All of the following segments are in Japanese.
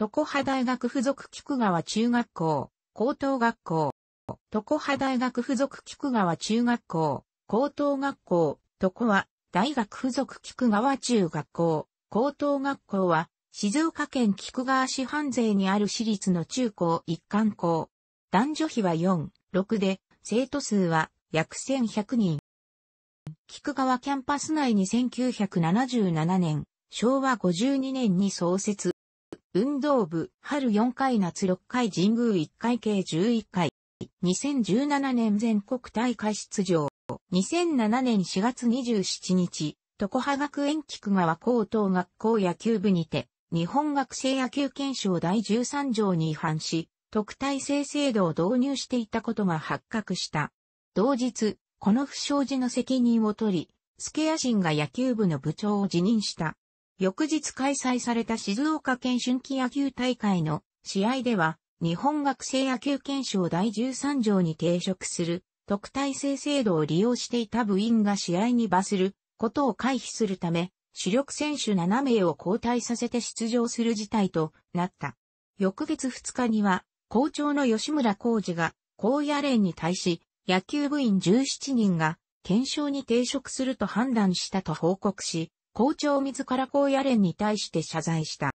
常葉大学附属菊川中学校、高等学校。常葉大学附属菊川中学校、高等学校。常は、大学附属菊川中学校、高等学校は、静岡県菊川市半税にある私立の中高一貫校。男女比は4、6で、生徒数は約1100人。菊川キャンパス内に1977年、昭和52年に創設。運動部、春4回夏6回神宮1回計11回。2017年全国大会出場。2007年4月27日、床葉学園菊川高等学校野球部にて、日本学生野球憲章第13条に違反し、特待生制度を導入していたことが発覚した。同日、この不祥事の責任を取り、スケア神が野球部の部長を辞任した。翌日開催された静岡県春季野球大会の試合では、日本学生野球憲章第13条に抵触する特待生制度を利用していた部員が試合に罰することを回避するため、主力選手7名を交代させて出場する事態となった。翌月2日には、校長の吉村浩二が、高野連に対し、野球部員17人が、検証に抵触すると判断したと報告し、校長自ら高野連に対して謝罪した。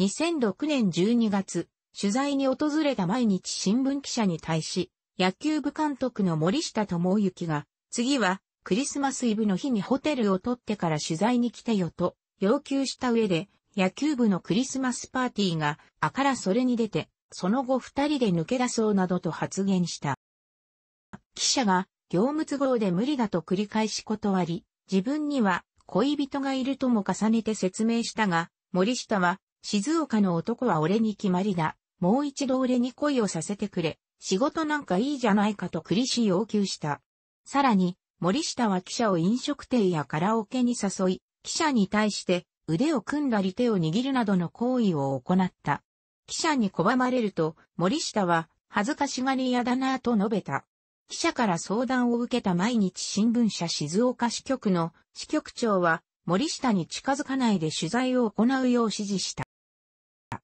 2006年12月、取材に訪れた毎日新聞記者に対し、野球部監督の森下智之が、次はクリスマスイブの日にホテルを取ってから取材に来てよと要求した上で、野球部のクリスマスパーティーが、あからそれに出て、その後二人で抜け出そうなどと発言した。記者が、業務都合で無理だと繰り返し断り、自分には恋人がいるとも重ねて説明したが、森下は、静岡の男は俺に決まりだ。もう一度俺に恋をさせてくれ。仕事なんかいいじゃないかと苦しい。要求した。さらに、森下は記者を飲食店やカラオケに誘い、記者に対して腕を組んだり手を握るなどの行為を行った。記者に拒まれると、森下は恥ずかしがり屋だなぁと述べた。記者から相談を受けた毎日新聞社静岡支局の支局長は森下に近づかないで取材を行うよう指示した。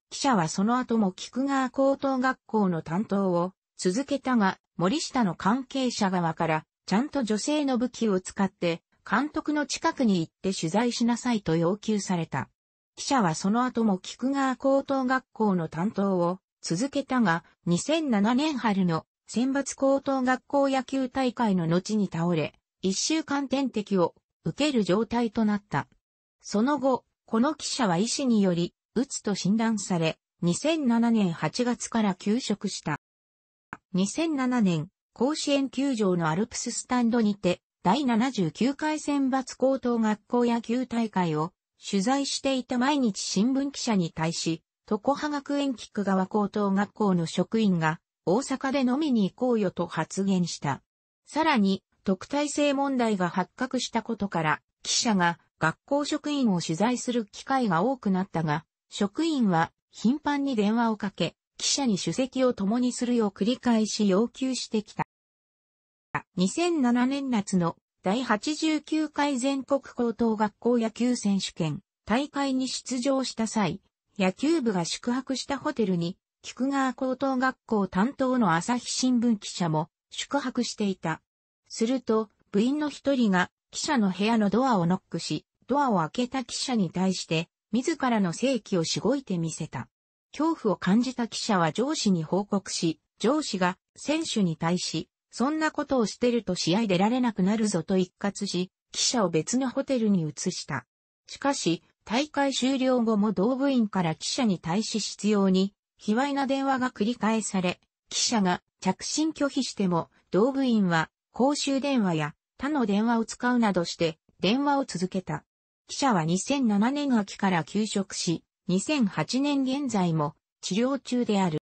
記者はその後も菊川高等学校の担当を続けたが、森下の関係者側から、ちゃんと女性の武器を使って、監督の近くに行って取材しなさいと要求された。記者はその後も菊川高等学校の担当を続けたが、2007年春の選抜高等学校野球大会の後に倒れ、一週間点滴を受ける状態となった。その後、この記者は医師により、うつと診断され、2007年8月から休職した。2007年、甲子園球場のアルプススタンドにて、第79回選抜高等学校野球大会を取材していた毎日新聞記者に対し、床葉学園菊川高等学校の職員が大阪で飲みに行こうよと発言した。さらに、特待生問題が発覚したことから、記者が学校職員を取材する機会が多くなったが、職員は頻繁に電話をかけ、記者に主席を共にするよう繰り返し要求してきた。2007年夏の第89回全国高等学校野球選手権大会に出場した際、野球部が宿泊したホテルに菊川高等学校担当の朝日新聞記者も宿泊していた。すると、部員の一人が記者の部屋のドアをノックし、ドアを開けた記者に対して、自らの正規をしごいてみせた。恐怖を感じた記者は上司に報告し、上司が選手に対し、そんなことをしてると試合出られなくなるぞと一括し、記者を別のホテルに移した。しかし、大会終了後も同部員から記者に対し執拗に、卑猥な電話が繰り返され、記者が着信拒否しても、同部員は公衆電話や他の電話を使うなどして電話を続けた。記者は2007年秋から休職し、2008年現在も治療中である。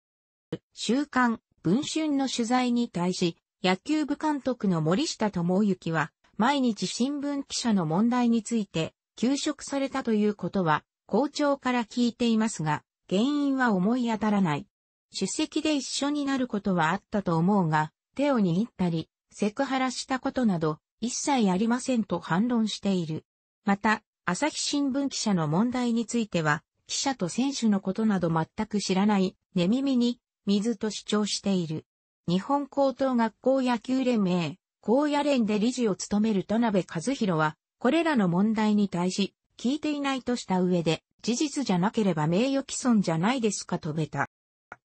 週刊文春の取材に対し、野球部監督の森下智之は、毎日新聞記者の問題について、休職されたということは、校長から聞いていますが、原因は思い当たらない。出席で一緒になることはあったと思うが、手を握ったり、セクハラしたことなど、一切ありませんと反論している。また、朝日新聞記者の問題については、記者と選手のことなど全く知らない、寝耳に、水と主張している。日本高等学校野球連盟、高野連で理事を務める田辺和弘は、これらの問題に対し、聞いていないとした上で、事実じゃなければ名誉毀損じゃないですかとべた。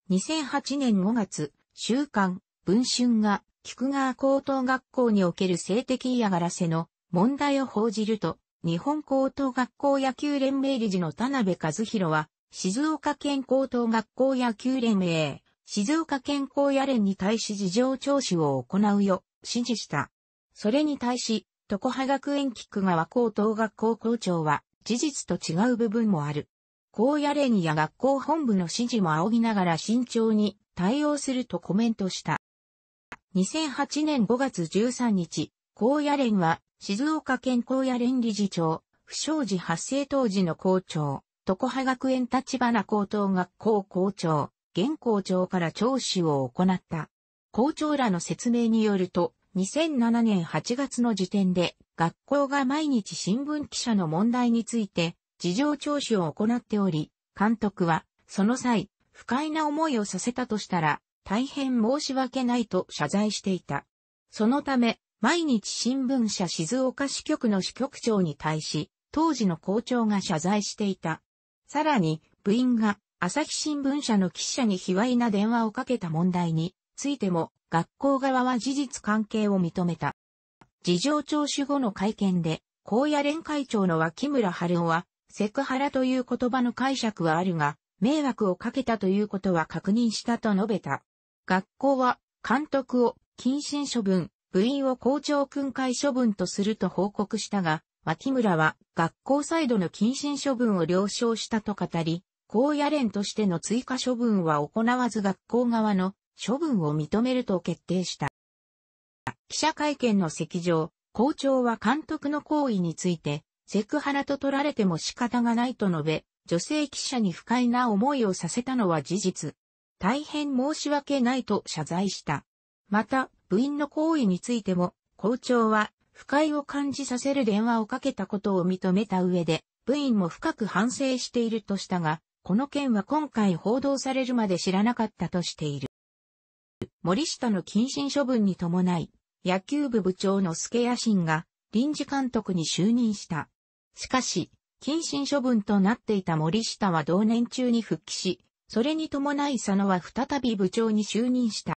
2008年5月、週刊、文春が、菊川高等学校における性的嫌がらせの問題を報じると、日本高等学校野球連盟理事の田辺和弘は、静岡県高等学校野球連盟、静岡県高野連に対し事情聴取を行うよ、指示した。それに対し、常葉学園菊川高等学校校長は、事実と違う部分もある。高野連や学校本部の指示も仰ぎながら慎重に対応するとコメントした。2008年5月13日、高野連は静岡県高野連理事長、不祥事発生当時の校長、常葉学園立花高等学校校長、現校長から聴取を行った。校長らの説明によると、2007年8月の時点で、学校が毎日新聞記者の問題について、事情聴取を行っており、監督は、その際、不快な思いをさせたとしたら、大変申し訳ないと謝罪していた。そのため、毎日新聞社静岡支局の支局長に対し、当時の校長が謝罪していた。さらに、部員が朝日新聞社の記者に卑猥な電話をかけた問題についても学校側は事実関係を認めた。事情聴取後の会見で、高野連会長の脇村春夫は、セクハラという言葉の解釈はあるが、迷惑をかけたということは確認したと述べた。学校は、監督を謹慎処分、部員を校長訓戒処分とすると報告したが、脇村は学校サイドの謹慎処分を了承したと語り、高野連としての追加処分は行わず学校側の処分を認めると決定した。記者会見の席上、校長は監督の行為について、セクハラと取られても仕方がないと述べ、女性記者に不快な思いをさせたのは事実。大変申し訳ないと謝罪した。また、部員の行為についても、校長は、不快を感じさせる電話をかけたことを認めた上で、部員も深く反省しているとしたが、この件は今回報道されるまで知らなかったとしている。森下の謹慎処分に伴い、野球部部長の助野心が臨時監督に就任した。しかし、謹慎処分となっていた森下は同年中に復帰し、それに伴い佐野は再び部長に就任した。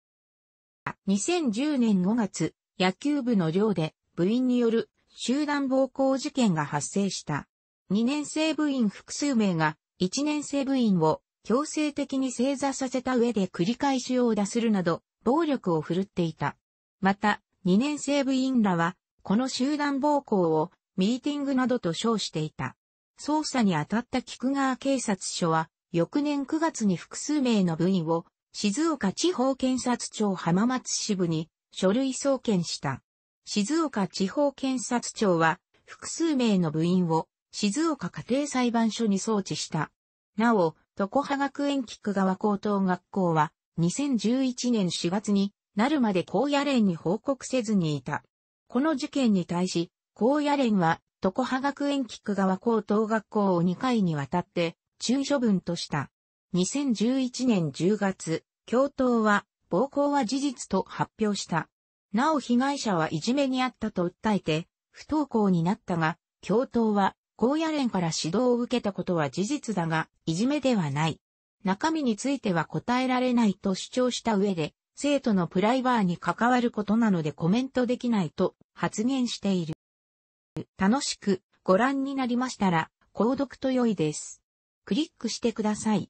2010年5月、野球部の寮で部員による集団暴行事件が発生した。2年生部員複数名が1年生部員を強制的に正座させた上で繰り返し殴打するなど暴力を振るっていた。また、2年生部員らは、この集団暴行をミーティングなどと称していた。捜査に当たった菊川警察署は、翌年9月に複数名の部員を、静岡地方検察庁浜松支部に書類送検した。静岡地方検察庁は、複数名の部員を静岡家庭裁判所に送致した。なお、床葉学園菊川高等学校は、2011年4月になるまで高野連に報告せずにいた。この事件に対し、高野連は、床葉学園菊川高等学校を2回にわたって、中処分とした。2011年10月、教頭は、暴行は事実と発表した。なお被害者はいじめにあったと訴えて、不登校になったが、教頭は、高野連から指導を受けたことは事実だが、いじめではない。中身については答えられないと主張した上で、生徒のプライバーに関わることなのでコメントできないと発言している。楽しくご覧になりましたら、購読と良いです。クリックしてください。